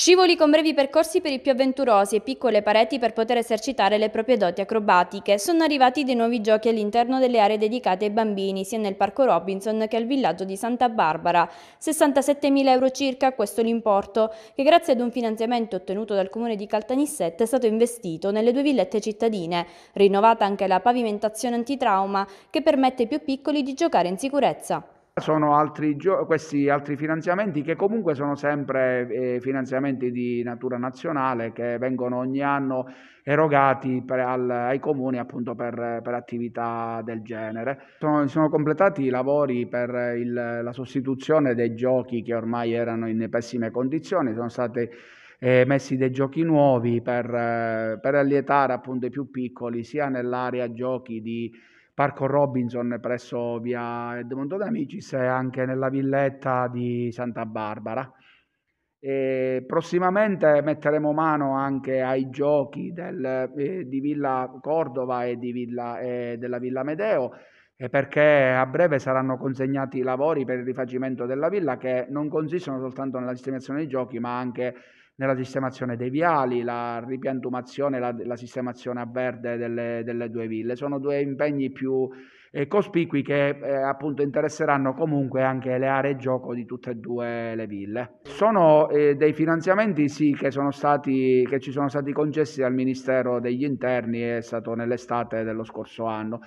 Scivoli con brevi percorsi per i più avventurosi e piccole pareti per poter esercitare le proprie doti acrobatiche. Sono arrivati dei nuovi giochi all'interno delle aree dedicate ai bambini, sia nel Parco Robinson che al villaggio di Santa Barbara. 67.000 euro circa questo l'importo, che grazie ad un finanziamento ottenuto dal comune di Caltanissette è stato investito nelle due villette cittadine. Rinnovata anche la pavimentazione antitrauma, che permette ai più piccoli di giocare in sicurezza sono altri questi altri finanziamenti che comunque sono sempre eh, finanziamenti di natura nazionale che vengono ogni anno erogati per, al, ai comuni appunto per, per, attività del genere. Sono, sono completati i lavori per il, la sostituzione dei giochi che ormai erano in pessime condizioni, sono stati eh, messi dei giochi nuovi per, per allietare appunto i più piccoli sia nell'area giochi di Parco Robinson presso via Edmondo D'Amicis e anche nella villetta di Santa Barbara. E prossimamente metteremo mano anche ai giochi del, eh, di Villa Cordova e, di Villa, eh, della Villa Medeo e perché a breve saranno consegnati i lavori per il rifacimento della villa che non consistono soltanto nella sistemazione dei giochi ma anche nella sistemazione dei viali, la ripiantumazione, la, la sistemazione a verde delle, delle, due ville. Sono due impegni più eh, cospicui che eh, appunto interesseranno comunque anche le aree gioco di tutte e due le ville. Sono eh, dei finanziamenti sì che, sono stati, che ci sono stati concessi dal Ministero degli Interni, è stato nell'estate dello scorso anno.